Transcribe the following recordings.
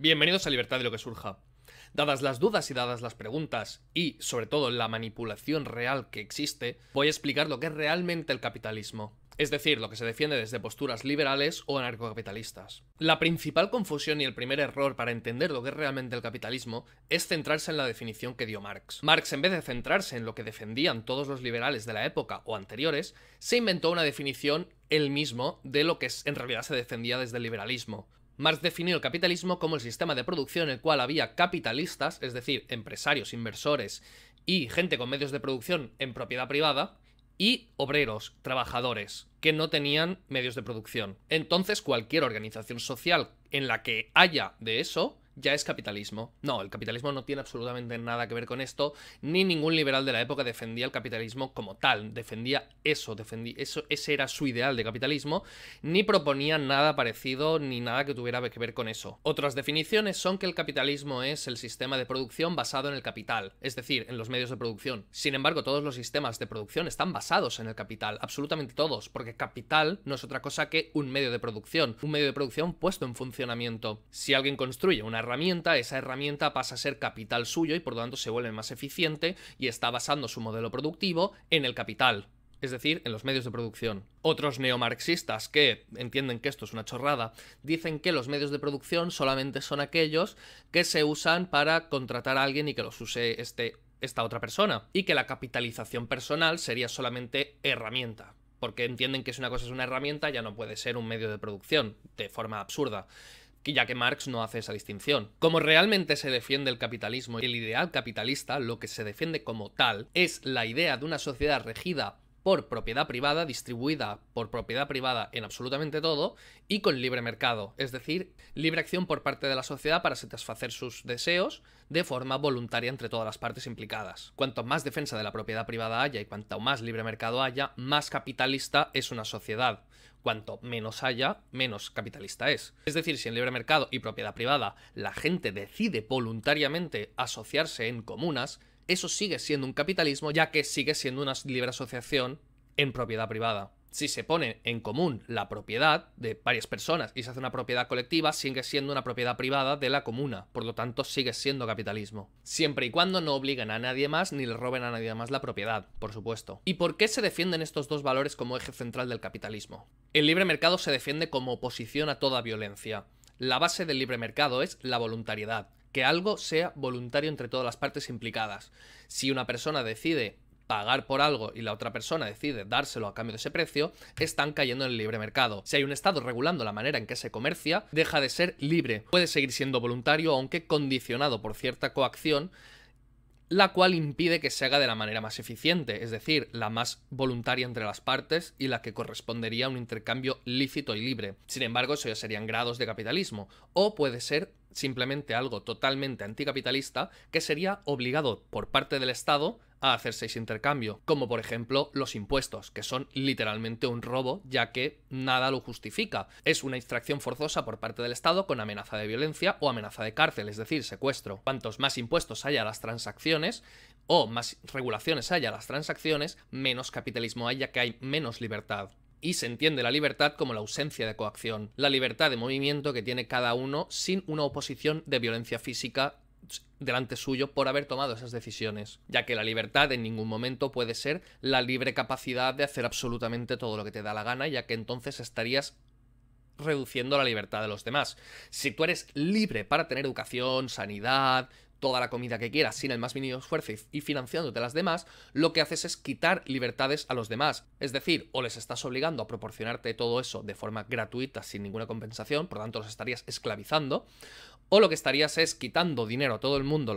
Bienvenidos a Libertad de lo que surja. Dadas las dudas y dadas las preguntas, y sobre todo la manipulación real que existe, voy a explicar lo que es realmente el capitalismo, es decir, lo que se defiende desde posturas liberales o anarcocapitalistas. La principal confusión y el primer error para entender lo que es realmente el capitalismo es centrarse en la definición que dio Marx. Marx, en vez de centrarse en lo que defendían todos los liberales de la época o anteriores, se inventó una definición él mismo de lo que en realidad se defendía desde el liberalismo, Marx definió el capitalismo como el sistema de producción en el cual había capitalistas, es decir, empresarios, inversores y gente con medios de producción en propiedad privada, y obreros, trabajadores, que no tenían medios de producción. Entonces, cualquier organización social en la que haya de eso ya es capitalismo. No, el capitalismo no tiene absolutamente nada que ver con esto, ni ningún liberal de la época defendía el capitalismo como tal, defendía eso, eso, ese era su ideal de capitalismo, ni proponía nada parecido ni nada que tuviera que ver con eso. Otras definiciones son que el capitalismo es el sistema de producción basado en el capital, es decir, en los medios de producción. Sin embargo, todos los sistemas de producción están basados en el capital, absolutamente todos, porque capital no es otra cosa que un medio de producción, un medio de producción puesto en funcionamiento. Si alguien construye una herramienta, esa herramienta pasa a ser capital suyo y por lo tanto se vuelve más eficiente y está basando su modelo productivo en el capital, es decir, en los medios de producción. Otros neomarxistas que entienden que esto es una chorrada dicen que los medios de producción solamente son aquellos que se usan para contratar a alguien y que los use este, esta otra persona, y que la capitalización personal sería solamente herramienta. Porque entienden que si una cosa es una herramienta ya no puede ser un medio de producción, de forma absurda ya que Marx no hace esa distinción. Como realmente se defiende el capitalismo y el ideal capitalista, lo que se defiende como tal es la idea de una sociedad regida por propiedad privada, distribuida por propiedad privada en absolutamente todo, y con libre mercado, es decir, libre acción por parte de la sociedad para satisfacer sus deseos de forma voluntaria entre todas las partes implicadas. Cuanto más defensa de la propiedad privada haya y cuanto más libre mercado haya, más capitalista es una sociedad. Cuanto menos haya, menos capitalista es. Es decir, si en libre mercado y propiedad privada la gente decide voluntariamente asociarse en comunas, eso sigue siendo un capitalismo ya que sigue siendo una libre asociación en propiedad privada. Si se pone en común la propiedad de varias personas y se hace una propiedad colectiva, sigue siendo una propiedad privada de la comuna, por lo tanto sigue siendo capitalismo. Siempre y cuando no obliguen a nadie más ni le roben a nadie más la propiedad, por supuesto. ¿Y por qué se defienden estos dos valores como eje central del capitalismo? El libre mercado se defiende como oposición a toda violencia. La base del libre mercado es la voluntariedad, que algo sea voluntario entre todas las partes implicadas. Si una persona decide pagar por algo y la otra persona decide dárselo a cambio de ese precio, están cayendo en el libre mercado. Si hay un Estado regulando la manera en que se comercia, deja de ser libre. Puede seguir siendo voluntario, aunque condicionado por cierta coacción, la cual impide que se haga de la manera más eficiente, es decir, la más voluntaria entre las partes y la que correspondería a un intercambio lícito y libre. Sin embargo, eso ya serían grados de capitalismo, o puede ser simplemente algo totalmente anticapitalista que sería obligado por parte del Estado a hacerse ese intercambio, como por ejemplo los impuestos, que son literalmente un robo, ya que nada lo justifica. Es una extracción forzosa por parte del Estado con amenaza de violencia o amenaza de cárcel, es decir, secuestro. Cuantos más impuestos haya a las transacciones, o más regulaciones haya a las transacciones, menos capitalismo haya que hay menos libertad y se entiende la libertad como la ausencia de coacción, la libertad de movimiento que tiene cada uno sin una oposición de violencia física delante suyo por haber tomado esas decisiones, ya que la libertad en ningún momento puede ser la libre capacidad de hacer absolutamente todo lo que te da la gana, ya que entonces estarías reduciendo la libertad de los demás. Si tú eres libre para tener educación, sanidad, toda la comida que quieras sin el más mínimo esfuerzo y financiándote las demás, lo que haces es quitar libertades a los demás. Es decir, o les estás obligando a proporcionarte todo eso de forma gratuita sin ninguna compensación, por lo tanto los estarías esclavizando, o lo que estarías es quitando dinero a todo el mundo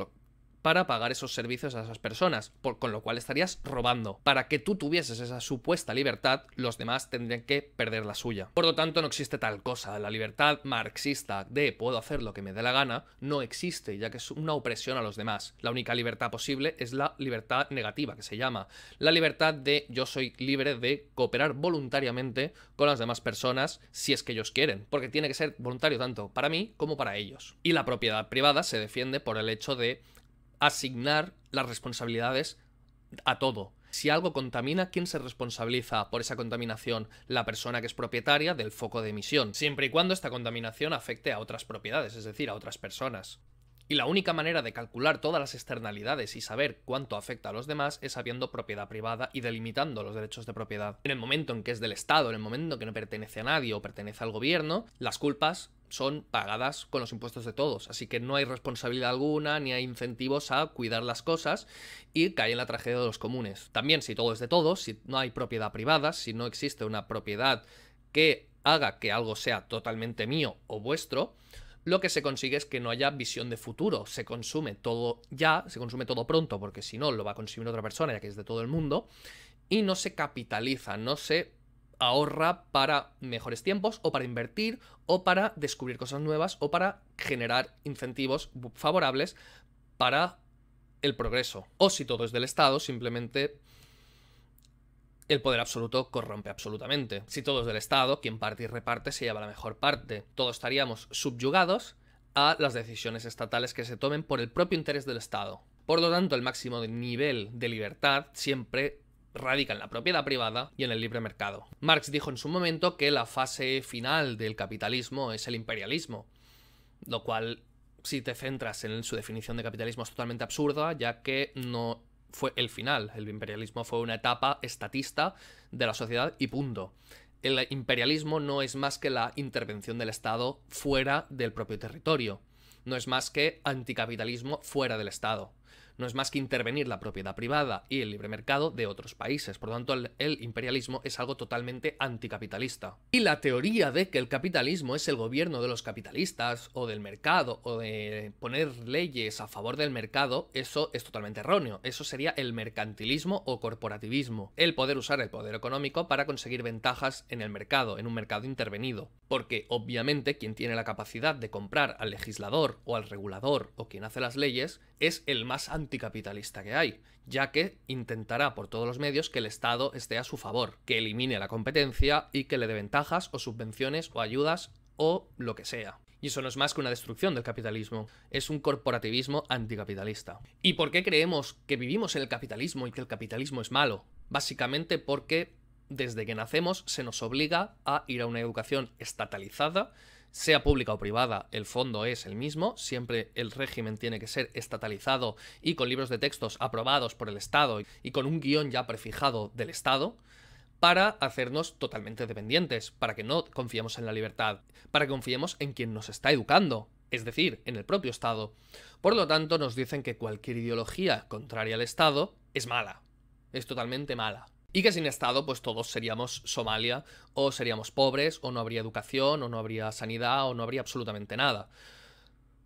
para pagar esos servicios a esas personas, con lo cual estarías robando. Para que tú tuvieses esa supuesta libertad, los demás tendrían que perder la suya. Por lo tanto, no existe tal cosa. La libertad marxista de puedo hacer lo que me dé la gana no existe, ya que es una opresión a los demás. La única libertad posible es la libertad negativa, que se llama. La libertad de yo soy libre de cooperar voluntariamente con las demás personas si es que ellos quieren, porque tiene que ser voluntario tanto para mí como para ellos. Y la propiedad privada se defiende por el hecho de asignar las responsabilidades a todo. Si algo contamina, ¿quién se responsabiliza por esa contaminación? La persona que es propietaria del foco de emisión, siempre y cuando esta contaminación afecte a otras propiedades, es decir, a otras personas. Y la única manera de calcular todas las externalidades y saber cuánto afecta a los demás es habiendo propiedad privada y delimitando los derechos de propiedad. En el momento en que es del Estado, en el momento que no pertenece a nadie o pertenece al gobierno, las culpas son pagadas con los impuestos de todos, así que no hay responsabilidad alguna ni hay incentivos a cuidar las cosas y cae en la tragedia de los comunes. También si todo es de todos, si no hay propiedad privada, si no existe una propiedad que haga que algo sea totalmente mío o vuestro, lo que se consigue es que no haya visión de futuro, se consume todo ya, se consume todo pronto, porque si no lo va a consumir otra persona ya que es de todo el mundo, y no se capitaliza, no se ahorra para mejores tiempos o para invertir o para descubrir cosas nuevas o para generar incentivos favorables para el progreso. O si todo es del Estado, simplemente el poder absoluto corrompe absolutamente. Si todo es del Estado, quien parte y reparte se lleva la mejor parte. Todos estaríamos subyugados a las decisiones estatales que se tomen por el propio interés del Estado. Por lo tanto, el máximo nivel de libertad siempre radica en la propiedad privada y en el libre mercado. Marx dijo en su momento que la fase final del capitalismo es el imperialismo, lo cual, si te centras en su definición de capitalismo, es totalmente absurda, ya que no fue el final, el imperialismo fue una etapa estatista de la sociedad y punto. El imperialismo no es más que la intervención del Estado fuera del propio territorio, no es más que anticapitalismo fuera del Estado no es más que intervenir la propiedad privada y el libre mercado de otros países. Por lo tanto, el, imperialismo es algo totalmente anticapitalista. Y la teoría de que el capitalismo es el gobierno de los capitalistas o del mercado o de poner leyes a favor del mercado, eso es totalmente erróneo. Eso sería el mercantilismo o corporativismo. El poder usar el poder económico para conseguir ventajas en el mercado, en un mercado intervenido. Porque obviamente quien tiene la capacidad de comprar al legislador o al regulador o quien hace las leyes es el más anticapitalista anticapitalista que hay, ya que intentará por todos los medios que el Estado esté a su favor, que elimine la competencia y que le dé ventajas o subvenciones o ayudas o lo que sea. Y eso no es más que una destrucción del capitalismo, es un corporativismo anticapitalista. ¿Y por qué creemos que vivimos en el capitalismo y que el capitalismo es malo? Básicamente porque desde que nacemos se nos obliga a ir a una educación estatalizada sea pública o privada, el fondo es el mismo, siempre el régimen tiene que ser estatalizado y con libros de textos aprobados por el Estado y con un guión ya prefijado del Estado para hacernos totalmente dependientes, para que no confiemos en la libertad, para que confiemos en quien nos está educando, es decir, en el propio Estado. Por lo tanto, nos dicen que cualquier ideología contraria al Estado es mala, es totalmente mala. Y que sin Estado, pues todos seríamos Somalia, o seríamos pobres, o no habría educación, o no habría sanidad, o no habría absolutamente nada.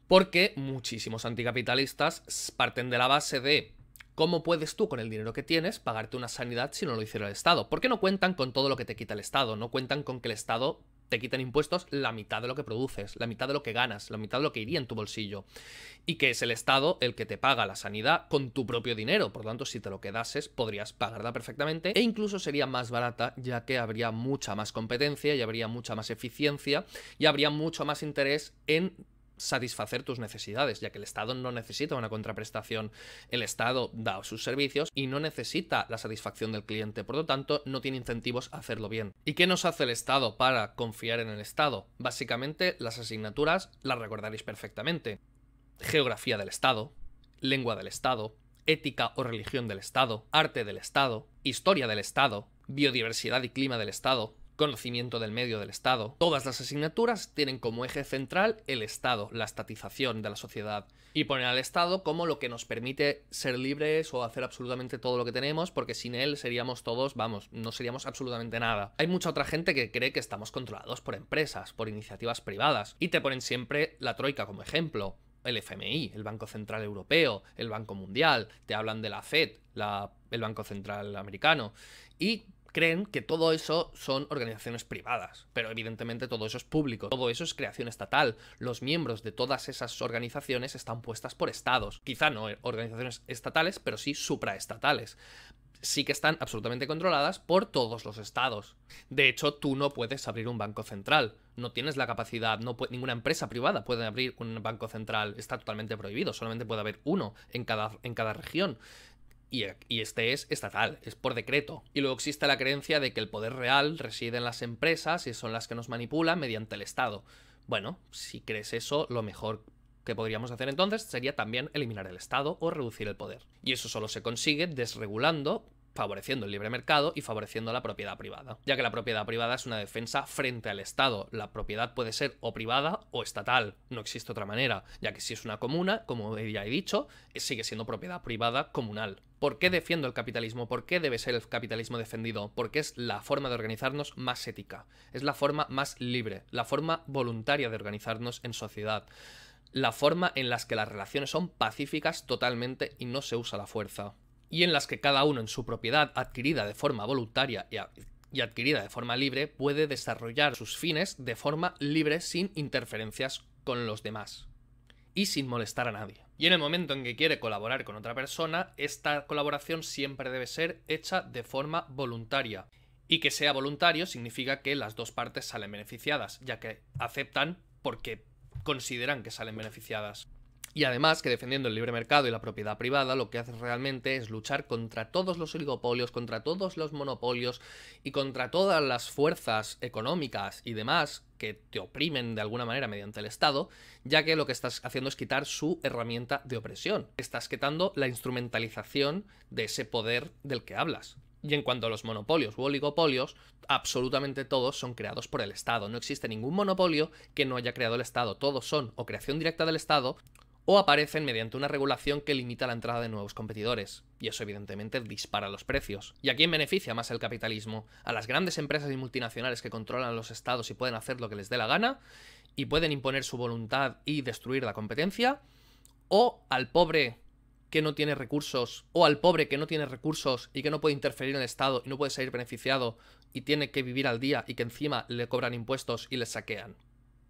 Porque muchísimos anticapitalistas parten de la base de ¿Cómo puedes tú, con el dinero que tienes, pagarte una sanidad si no lo hiciera el Estado? Porque no cuentan con todo lo que te quita el Estado, no cuentan con que el Estado te quitan impuestos la mitad de lo que produces, la mitad de lo que ganas, la mitad de lo que iría en tu bolsillo. Y que es el Estado el que te paga la sanidad con tu propio dinero. Por lo tanto, si te lo quedases, podrías pagarla perfectamente e incluso sería más barata, ya que habría mucha más competencia y habría mucha más eficiencia y habría mucho más interés en satisfacer tus necesidades, ya que el Estado no necesita una contraprestación. El Estado da sus servicios y no necesita la satisfacción del cliente, por lo tanto no tiene incentivos a hacerlo bien. ¿Y qué nos hace el Estado para confiar en el Estado? Básicamente las asignaturas las recordaréis perfectamente. Geografía del Estado, lengua del Estado, ética o religión del Estado, arte del Estado, historia del Estado, biodiversidad y clima del Estado, conocimiento del medio del Estado. Todas las asignaturas tienen como eje central el Estado, la estatización de la sociedad, y poner al Estado como lo que nos permite ser libres o hacer absolutamente todo lo que tenemos, porque sin él seríamos todos, vamos, no seríamos absolutamente nada. Hay mucha otra gente que cree que estamos controlados por empresas, por iniciativas privadas, y te ponen siempre la Troika como ejemplo el FMI, el Banco Central Europeo, el Banco Mundial, te hablan de la Fed, el Banco Central Americano, y creen que todo eso son organizaciones privadas, pero evidentemente todo eso es público, todo eso es creación estatal. Los miembros de todas esas organizaciones están puestas por estados, quizá no organizaciones estatales, pero sí supraestatales sí que están absolutamente controladas por todos los estados. De hecho, tú no puedes abrir un banco central, no tienes la capacidad, ninguna empresa privada puede abrir un banco central, está totalmente prohibido, solamente puede haber uno en cada, en cada región y, este es estatal, es por decreto. Y luego existe la creencia de que el poder real reside en las empresas y son las que nos manipulan mediante el Estado. Bueno, si crees eso, lo mejor que podríamos hacer entonces sería también eliminar el Estado o reducir el poder. Y eso solo se consigue desregulando favoreciendo el libre mercado y favoreciendo la propiedad privada, ya que la propiedad privada es una defensa frente al Estado. La propiedad puede ser o privada o estatal, no existe otra manera, ya que si es una comuna, como ya he dicho, eh, sigue siendo propiedad privada comunal. ¿Por qué defiendo el capitalismo? ¿Por qué debe ser el capitalismo defendido? Porque es la forma de organizarnos más ética, es la forma más libre, la forma voluntaria de organizarnos en sociedad la forma en las que las relaciones son pacíficas totalmente y no se usa la fuerza y en las que cada uno en su propiedad adquirida de forma voluntaria y adquirida de forma libre puede desarrollar sus fines de forma libre sin interferencias con los demás y sin molestar a nadie. Y en el momento en que quiere colaborar con otra persona, esta colaboración siempre debe ser hecha de forma voluntaria. Y que sea voluntario significa que las dos partes salen beneficiadas, ya que aceptan porque consideran que salen beneficiadas. Y además que defendiendo el libre mercado y la propiedad privada lo que haces realmente es luchar contra todos los oligopolios, contra todos los monopolios y contra todas las fuerzas económicas y demás que te oprimen de alguna manera mediante el Estado, ya que lo que estás haciendo es quitar su herramienta de opresión. Estás quitando la instrumentalización de ese poder del que hablas. Y en cuanto a los monopolios u oligopolios, absolutamente todos son creados por el Estado. No existe ningún monopolio que no haya creado el Estado. Todos son o creación directa del Estado o aparecen mediante una regulación que limita la entrada de nuevos competidores, y eso evidentemente dispara los precios. ¿Y a quién beneficia más el capitalismo? ¿A las grandes empresas y multinacionales que controlan los estados y pueden hacer lo que les dé la gana? ¿Y pueden imponer su voluntad y destruir la competencia? ¿O al pobre que no tiene recursos, o al pobre que no tiene recursos y que no puede interferir en el Estado y no puede salir beneficiado y tiene que vivir al día y que encima le cobran impuestos y le saquean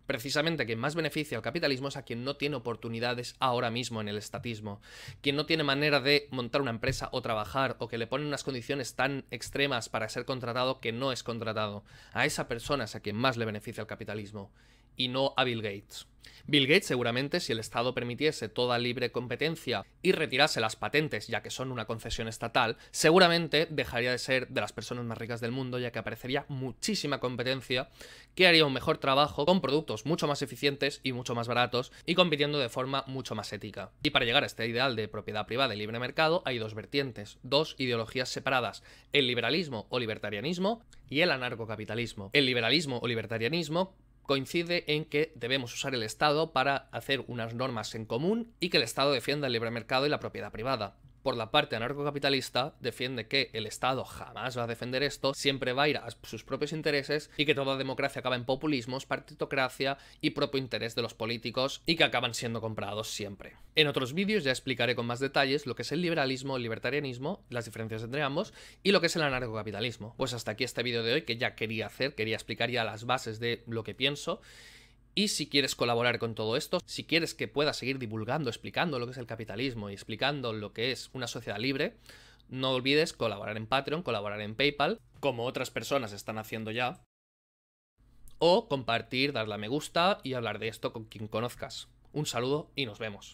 precisamente quien más beneficia al capitalismo es a quien no tiene oportunidades ahora mismo en el estatismo, quien no tiene manera de montar una empresa o trabajar o que le pone unas condiciones tan extremas para ser contratado que no es contratado. A esa persona es a quien más le beneficia el capitalismo y no a Bill Gates. Bill Gates seguramente, si el Estado permitiese toda libre competencia y retirase las patentes, ya que son una concesión estatal, seguramente dejaría de ser de las personas más ricas del mundo, ya que aparecería muchísima competencia que haría un mejor trabajo con productos mucho más eficientes y mucho más baratos y compitiendo de forma mucho más ética. Y para llegar a este ideal de propiedad privada y libre mercado hay dos vertientes, dos ideologías separadas, el liberalismo o libertarianismo y el anarcocapitalismo. El liberalismo o libertarianismo coincide en que debemos usar el Estado para hacer unas normas en común y que el Estado defienda el libre mercado y la propiedad privada por la parte anarcocapitalista, defiende que el Estado jamás va a defender esto, siempre va a ir a sus propios intereses y que toda democracia acaba en populismos, partitocracia y propio interés de los políticos y que acaban siendo comprados siempre. En otros vídeos ya explicaré con más detalles lo que es el liberalismo, el libertarianismo, las diferencias entre ambos y lo que es el anarcocapitalismo. Pues hasta aquí este vídeo de hoy que ya quería hacer, quería explicar ya las bases de lo que pienso y si quieres colaborar con todo esto, si quieres que pueda seguir divulgando, explicando lo que es el capitalismo y explicando lo que es una sociedad libre, no olvides colaborar en Patreon, colaborar en PayPal, como otras personas están haciendo ya. O compartir, darle a me gusta y hablar de esto con quien conozcas. Un saludo y nos vemos.